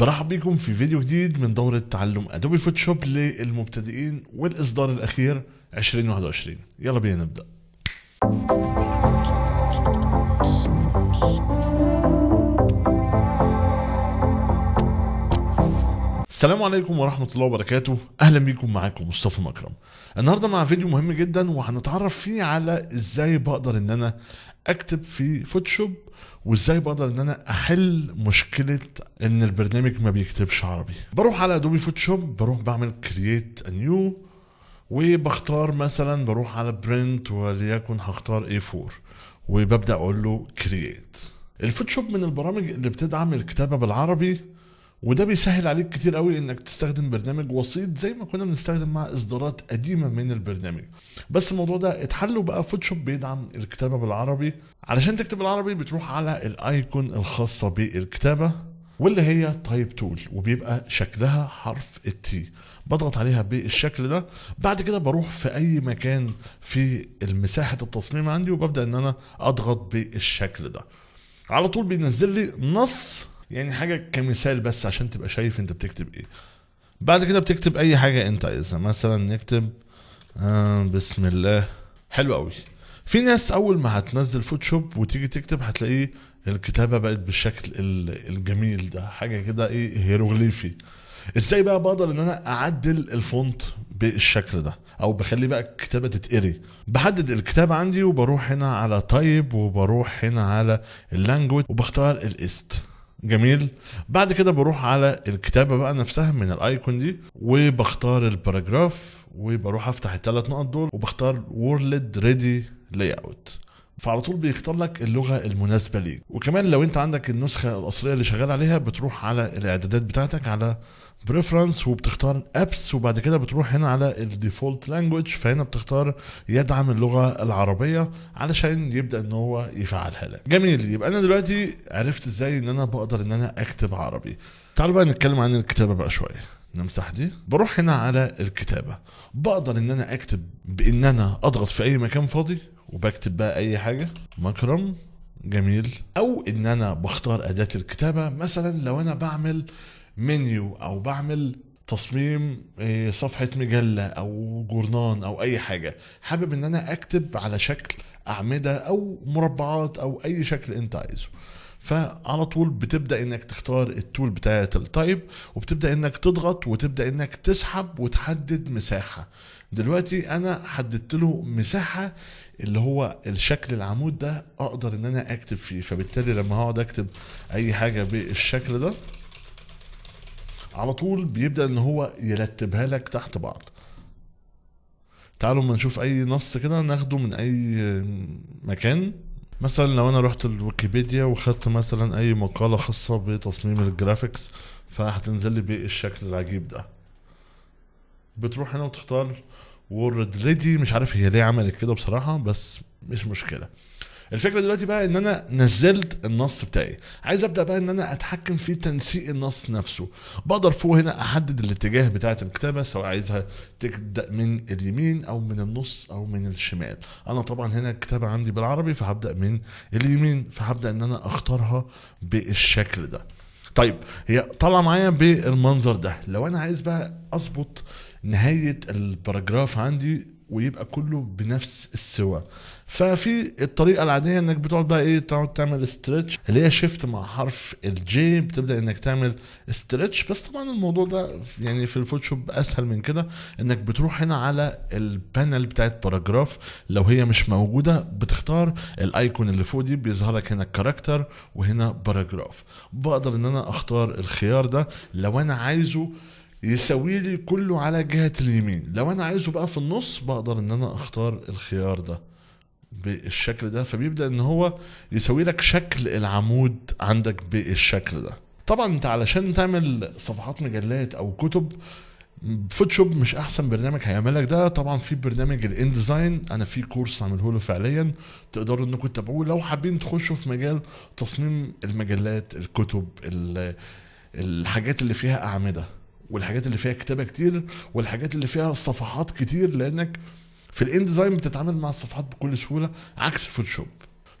برحب بيكم في فيديو جديد من دورة تعلم ادوبي فوتوشوب للمبتدئين والاصدار الاخير 2021 يلا بينا نبدأ السلام عليكم ورحمة الله وبركاته أهلا بيكم معاكم مصطفى مكرم النهاردة مع فيديو مهم جدا وهنتعرف فيه على إزاي بقدر إن أنا اكتب في فوتوشوب وازاي بقدر ان انا احل مشكله ان البرنامج ما بيكتبش عربي بروح على ادوبي فوتوشوب بروح بعمل كرييت نيو وبختار مثلا بروح على برنت وليكن هختار اي 4 وببدا اقول له كرييت الفوتوشوب من البرامج اللي بتدعم الكتابه بالعربي وده بيسهل عليك كتير قوي انك تستخدم برنامج وسيط زي ما كنا بنستخدم مع اصدارات قديمه من البرنامج بس الموضوع ده اتحل وبقى فوتوشوب بيدعم الكتابه بالعربي علشان تكتب بالعربي بتروح على الايكون الخاصه بالكتابه واللي هي تايب تول وبيبقى شكلها حرف التي بضغط عليها بالشكل ده بعد كده بروح في اي مكان في مساحه التصميم عندي وببدا ان انا اضغط بالشكل ده على طول بينزل لي نص يعني حاجه كمثال بس عشان تبقى شايف انت بتكتب ايه بعد كده بتكتب اي حاجه انت عايزها مثلا نكتب آه بسم الله حلو قوي في ناس اول ما هتنزل فوتوشوب وتيجي تكتب هتلاقيه الكتابه بقت بالشكل الجميل ده حاجه كده ايه هيروغليفي ازاي بقى بقدر ان انا اعدل الفونت بالشكل ده او بخليه بقى الكتابه تتقري بحدد الكتاب عندي وبروح هنا على تايب وبروح هنا على اللانجوج وبختار الاست جميل بعد كده بروح على الكتابه بقى نفسها من الايكون دي وبختار الباراجراف وبروح افتح الثلاث نقط دول وبختار وورلد ريدي لاي اوت فعلى طول بيختار لك اللغه المناسبه ليك وكمان لو انت عندك النسخه الاصليه اللي شغال عليها بتروح على الاعدادات بتاعتك على بريفرنس وبتختار ابس وبعد كده بتروح هنا على الديفولت لانجوج فهنا بتختار يدعم اللغه العربيه علشان يبدا ان هو يفعلها لك جميل يبقى انا دلوقتي عرفت ازاي ان انا بقدر ان انا اكتب عربي تعالوا بقى نتكلم عن الكتابه بقى شويه نمسح دي بروح هنا على الكتابة بقدر ان انا اكتب بان انا اضغط في اي مكان فاضي وبكتب بقى اي حاجه مكرم جميل او ان انا بختار اداه الكتابه مثلا لو انا بعمل منيو او بعمل تصميم آه، صفحه مجله او جورنان او اي حاجه حابب ان انا اكتب على شكل اعمده او مربعات او اي شكل انت عايزه فعلى طول بتبدا انك تختار التول بتاعت التايب وبتبدا انك تضغط وتبدا انك تسحب وتحدد مساحه دلوقتي انا حددت له مساحه اللي هو الشكل العمود ده اقدر ان انا اكتب فيه فبالتالي لما هقعد اكتب اي حاجه بالشكل ده على طول بيبدا ان هو يرتبها لك تحت بعض تعالوا ما نشوف اي نص كده ناخده من اي مكان مثلا لو انا رحت الويكيبيديا وخدت مثلا اي مقاله خاصه بتصميم الجرافيكس فهتنزل لي بالشكل العجيب ده بتروح هنا وتختار وورد ريدي مش عارف هي ليه عملت كده بصراحه بس مش مشكله الفكره دلوقتي بقى ان انا نزلت النص بتاعي عايز ابدا بقى ان انا اتحكم في تنسيق النص نفسه بقدر فوق هنا احدد الاتجاه بتاعه الكتابه سواء عايزها تبدا من اليمين او من النص او من الشمال انا طبعا هنا الكتابه عندي بالعربي فهبدا من اليمين فهبدا ان انا اختارها بالشكل ده طيب هي طالعه معايا بالمنظر ده لو انا عايز بقى اظبط نهايه الباراجراف عندي ويبقى كله بنفس السوى ففي الطريقه العاديه انك بتقعد بقى ايه تقعد تعمل ستريتش اللي هي شيفت مع حرف الجي بتبدا انك تعمل ستريتش بس طبعا الموضوع ده يعني في الفوتوشوب اسهل من كده انك بتروح هنا على البانل بتاعت باراجراف لو هي مش موجوده بتختار الايكون اللي فوق دي بيظهر لك هنا كاركتر وهنا باراجراف بقدر ان انا اختار الخيار ده لو انا عايزه يساوي لي كله على جهه اليمين لو انا عايزه بقى في النص بقدر ان انا اختار الخيار ده بالشكل ده فبيبدا ان هو يسوي لك شكل العمود عندك بالشكل ده طبعا انت علشان تعمل صفحات مجلات او كتب فوتوشوب مش احسن برنامج هيعمل لك ده طبعا في برنامج الانديزاين انا في كورس عامله له فعليا تقدروا انكم تتابعوه لو حابين تخشوا في مجال تصميم المجلات الكتب الحاجات اللي فيها اعمده والحاجات اللي فيها كتابه كتير والحاجات اللي فيها صفحات كتير لانك في الانديزاين بتتعامل مع الصفحات بكل سهوله عكس الفوتوشوب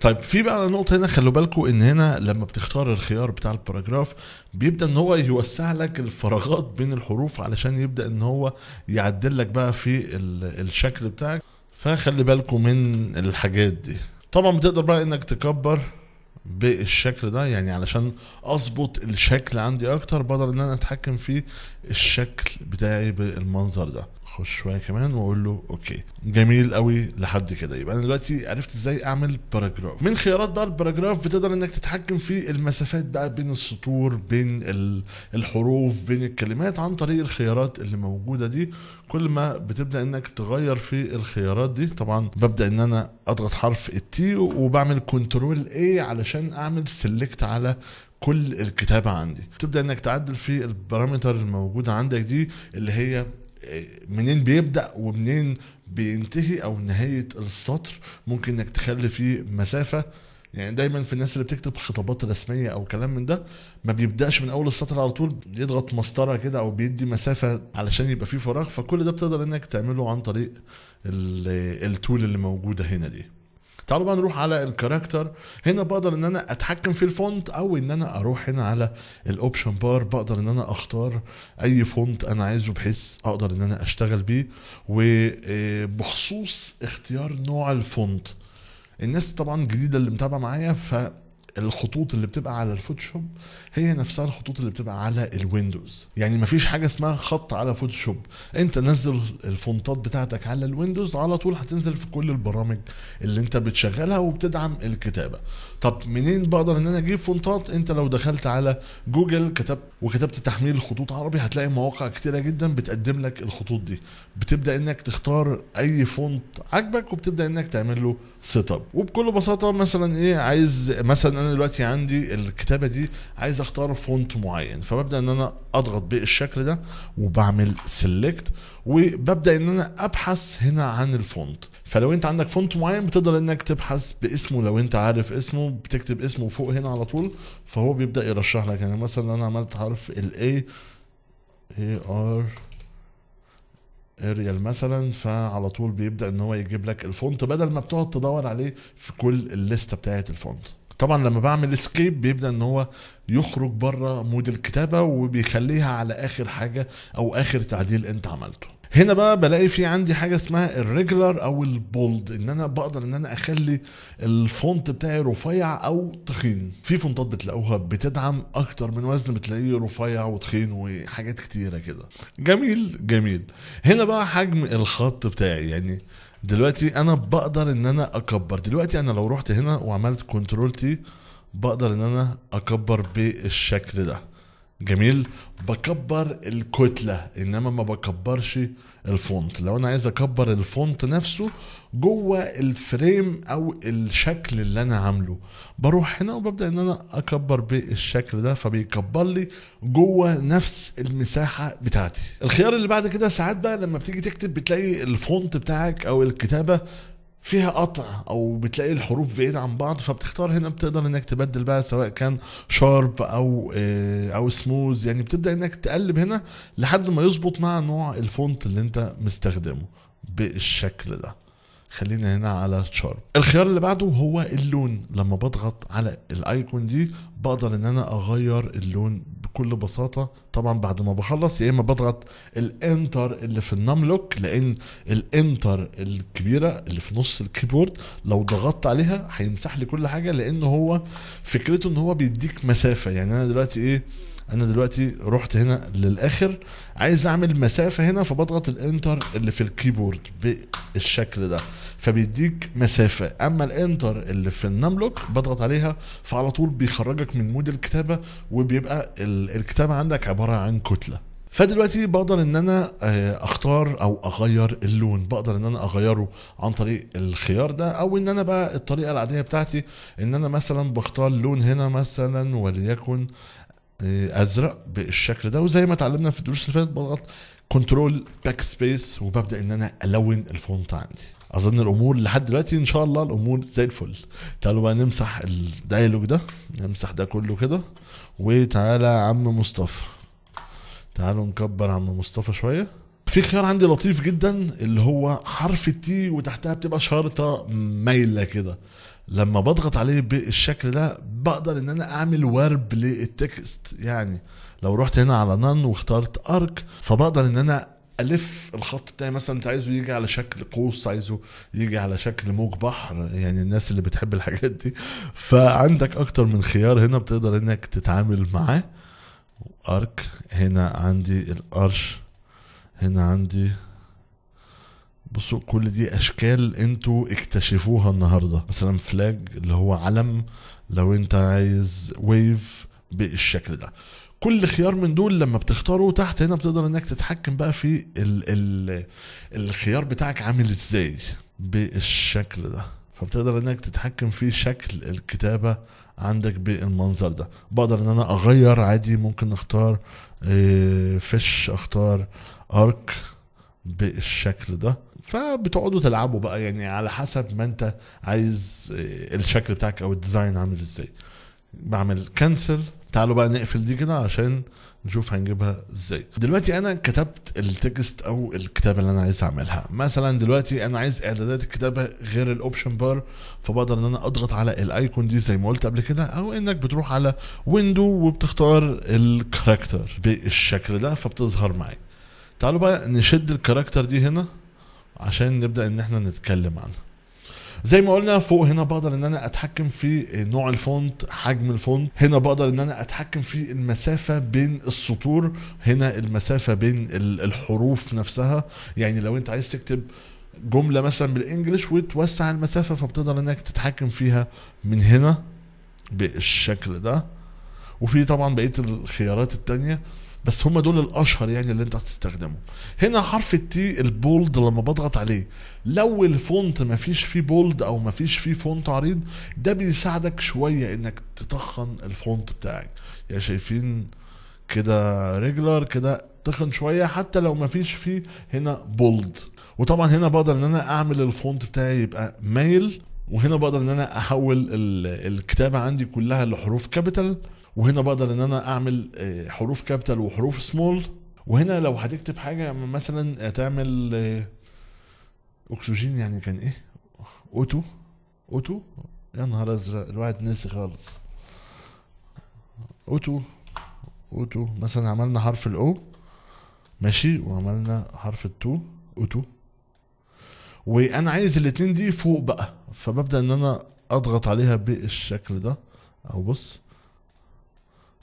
طيب في بقى نقطه هنا خلوا بالكم ان هنا لما بتختار الخيار بتاع الباراجراف بيبدا ان هو يوسع لك الفراغات بين الحروف علشان يبدا ان هو يعدل لك بقى في الشكل بتاعك فخلي بالكم من الحاجات دي طبعا بتقدر بقى انك تكبر بالشكل ده يعني علشان اظبط الشكل عندي اكتر بقدر ان انا اتحكم في الشكل بتاعي بالمنظر ده اخش شويه كمان واقول له اوكي جميل قوي لحد كده يبقى انا دلوقتي عرفت ازاي اعمل باراجراف من خيارات بقى الباراجراف بتقدر انك تتحكم في المسافات بقى بين السطور بين الحروف بين الكلمات عن طريق الخيارات اللي موجوده دي كل ما بتبدا انك تغير في الخيارات دي طبعا ببدا ان انا اضغط حرف التي وبعمل كنترول اي علشان اعمل سيلكت على كل الكتابة عندي تبدأ انك تعدل في البارامتر الموجودة عندك دي اللي هي منين بيبدا ومنين بينتهي او نهايه السطر ممكن انك تخلي فيه مسافه يعني دايما في الناس اللي بتكتب خطابات رسميه او كلام من ده ما بيبداش من اول السطر على طول يضغط مسطره كده او بيدي مسافه علشان يبقى فيه فراغ فكل ده بتقدر انك تعمله عن طريق التول اللي موجوده هنا دي تعالوا بقى نروح على الكاركتر هنا بقدر ان انا اتحكم في الفونت او ان انا اروح هنا على الاوبشن بار بقدر ان انا اختار اي فونت انا عايزه بحيث اقدر ان انا اشتغل بيه وبخصوص اختيار نوع الفونت الناس طبعا جديده اللي متابعه معايا ف الخطوط اللي بتبقى على الفوتوشوب هي نفسها الخطوط اللي بتبقى على الويندوز يعني مفيش حاجه اسمها خط على فوتوشوب انت نزل الفونتات بتاعتك على الويندوز على طول هتنزل في كل البرامج اللي انت بتشغلها وبتدعم الكتابه طب منين بقدر ان انا اجيب فونتات انت لو دخلت على جوجل كتبت وكتبت تحميل خطوط عربي هتلاقي مواقع كتيره جدا بتقدم لك الخطوط دي بتبدا انك تختار اي فونت عاجبك وبتبدا انك تعمل له سيت اب وبكل بساطه مثلا ايه عايز مثلا ان انا دلوقتي عندي الكتابه دي عايز اختار فونت معين فببدا ان انا اضغط بالشكل ده وبعمل سيلكت وببدا ان انا ابحث هنا عن الفونت فلو انت عندك فونت معين بتقدر انك تبحث باسمه لو انت عارف اسمه بتكتب اسمه فوق هنا على طول فهو بيبدا يرشح لك يعني مثلا انا عملت حرف الاي اي ار اريال مثلا فعلى طول بيبدا ان هو يجيب لك الفونت بدل ما بتقعد تدور عليه في كل الليسته بتاعه الفونت طبعا لما بعمل اسكيب بيبدا ان هو يخرج بره مود الكتابه وبيخليها على اخر حاجه او اخر تعديل انت عملته هنا بقى بلاقي في عندي حاجه اسمها الريجلر او البولد ان انا بقدر ان انا اخلي الفونت بتاعي رفيع او تخين في فونتات بتلاقوها بتدعم اكتر من وزن بتلاقيه رفيع وتخين وحاجات كتيره كده جميل جميل هنا بقى حجم الخط بتاعي يعني دلوقتي انا بقدر ان انا اكبر دلوقتي انا لو رحت هنا وعملت كنترول تي بقدر ان انا اكبر بالشكل ده جميل بكبر الكتله انما ما بكبرش الفونت لو انا عايز اكبر الفونت نفسه جوه الفريم او الشكل اللي انا عامله بروح هنا وببدا ان انا اكبر بالشكل ده فبيكبر لي جوه نفس المساحه بتاعتي الخيار اللي بعد كده ساعات بقى لما بتيجي تكتب بتلاقي الفونت بتاعك او الكتابه فيها قطع او بتلاقي الحروف بعيد عن بعض فبتختار هنا بتقدر انك تبدل بقى سواء كان شارب او آه، او سموز يعني بتبدا انك تقلب هنا لحد ما يظبط مع نوع الفونت اللي انت مستخدمه بالشكل ده خلينا هنا على شارب الخيار اللي بعده هو اللون لما بضغط على الايكون دي بقدر ان انا اغير اللون بكل بساطة طبعا بعد ما بخلص يا اما بضغط الانتر اللي في النملوك لان الانتر الكبيرة اللي في نص الكيبورد لو ضغطت عليها هيمسح لي كل حاجة لان هو فكرته ان هو بيديك مسافة يعني انا دلوقتي ايه انا دلوقتي رحت هنا للاخر عايز اعمل مسافه هنا فبضغط الانتر اللي في الكيبورد بالشكل ده فبيديك مسافه اما الانتر اللي في النملوك بضغط عليها فعلى طول بيخرجك من مود الكتابه وبيبقى الكتابه عندك عباره عن كتله فدلوقتي بقدر ان انا آه، اختار او اغير اللون بقدر ان انا اغيره عن طريق الخيار ده او ان انا بقى الطريقه العاديه بتاعتي ان انا مثلا بختار لون هنا مثلا وليكن ازرق بالشكل ده وزي ما اتعلمنا في الدروس اللي فاتت بضغط كنترول باك سبيس وببدا ان انا الون الفونت عندي اظن الامور لحد دلوقتي ان شاء الله الامور زي الفل تعالوا بقى نمسح الدايلوج ده نمسح ده كله كده وتعالى عم مصطفى تعالوا نكبر عم مصطفى شويه في خيار عندي لطيف جدا اللي هو حرف التي وتحتها بتبقى شرطه مايله كده لما بضغط عليه بالشكل ده بقدر ان انا اعمل ورب للتكست يعني لو رحت هنا على نان واخترت ارك فبقدر ان انا الف الخط بتاعي مثلا انت عايزه يجي على شكل قوس عايزه يجي على شكل موج بحر يعني الناس اللي بتحب الحاجات دي فعندك اكتر من خيار هنا بتقدر انك تتعامل معاه ارك هنا عندي الارش هنا عندي بصوا كل دي اشكال انتوا اكتشفوها النهارده مثلا فلاج اللي هو علم لو انت عايز ويف بالشكل ده كل خيار من دول لما بتختاره تحت هنا بتقدر انك تتحكم بقى في ال ال الخيار بتاعك عامل ازاي بالشكل ده فبتقدر انك تتحكم في شكل الكتابه عندك بالمنظر ده بقدر ان انا اغير عادي ممكن اختار إيه، فيش اختار ارك بالشكل ده فبتقعدوا تلعبوا بقى يعني على حسب ما انت عايز إيه، الشكل بتاعك او الديزاين عامل ازاي بعمل كنسل تعالوا بقى نقفل دي كده عشان نشوف هنجيبها ازاي دلوقتي انا كتبت التكست او الكتابه اللي انا عايز اعملها مثلا دلوقتي انا عايز اعدادات الكتابه غير الاوبشن بار فبقدر ان انا اضغط على الايكون دي زي ما قلت قبل كده او انك بتروح على ويندو وبتختار الكاركتر بالشكل ده فبتظهر معايا تعالوا بقى نشد الكاركتر دي هنا عشان نبدا ان احنا نتكلم عنها زي ما قلنا فوق هنا بقدر ان انا اتحكم في نوع الفونت حجم الفونت هنا بقدر ان انا اتحكم في المسافه بين السطور هنا المسافه بين الحروف نفسها يعني لو انت عايز تكتب جمله مثلا بالانجلش وتوسع المسافه فبتقدر انك تتحكم فيها من هنا بالشكل ده وفي طبعا بقيه الخيارات التانيه بس هم دول الاشهر يعني اللي انت هتستخدمه هنا حرف التي البولد لما بضغط عليه لو الفونت ما فيش فيه بولد او ما فيش فيه فونت عريض ده بيساعدك شويه انك تتخن الفونت بتاعك يعني شايفين كده ريجلر كده تخن شويه حتى لو ما فيش فيه هنا بولد وطبعا هنا بقدر ان انا اعمل الفونت بتاعي يبقى مايل وهنا بقدر ان انا احول الكتابه عندي كلها لحروف كابيتال وهنا بقدر ان انا اعمل آه، حروف كابيتال وحروف سمول وهنا لو هتكتب حاجه مثلا آه، تعمل اكسجين آه، يعني كان ايه اوتو اوتو يا نهار ازرق الواحد نسي خالص اوتو اوتو مثلا عملنا حرف الاو ماشي وعملنا حرف التو اوتو وانا عايز الاتنين دي فوق بقى فببدا ان انا اضغط عليها بالشكل ده او بص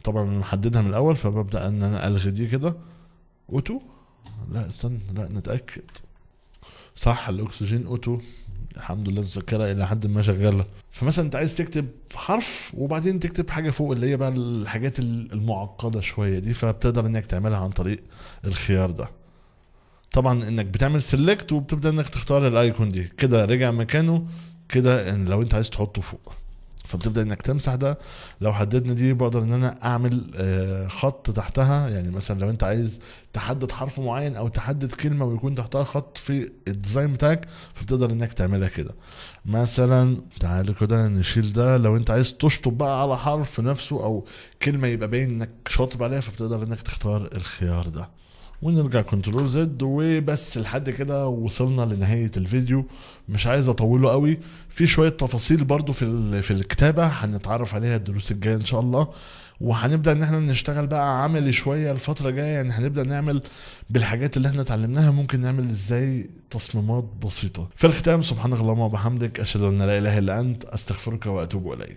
طبعا انا محددها من الاول فببدا ان انا الغي دي كده اوتو لا استنى لا نتاكد صح الاكسجين اوتو الحمد لله الذاكره الى حد ما شغاله فمثلا انت عايز تكتب حرف وبعدين تكتب حاجه فوق اللي هي بقى الحاجات المعقده شويه دي فبتقدر انك تعملها عن طريق الخيار ده طبعا انك بتعمل سيلكت وبتبدا انك تختار الايكون دي كده رجع مكانه كده إن لو انت عايز تحطه فوق فبتبدا انك تمسح ده لو حددنا دي بقدر ان انا اعمل آه، خط تحتها يعني مثلا لو انت عايز تحدد حرف معين او تحدد كلمه ويكون تحتها خط في الديزاين بتاعك فبتقدر انك تعملها كده مثلا تعالى كده نشيل ده لو انت عايز تشطب بقى على حرف نفسه او كلمه يبقى باين انك شاطب عليها فبتقدر انك تختار الخيار ده ونرجع كنترول زد وبس لحد كده وصلنا لنهايه الفيديو مش عايز اطوله قوي في شويه تفاصيل برضو في في الكتابه هنتعرف عليها الدروس الجايه ان شاء الله وهنبدا ان احنا نشتغل بقى عملي شويه الفتره الجايه يعني هنبدا نعمل بالحاجات اللي احنا اتعلمناها ممكن نعمل ازاي تصميمات بسيطه في الختام سبحانك اللهم وبحمدك اشهد ان لا اله الا انت استغفرك واتوب اليك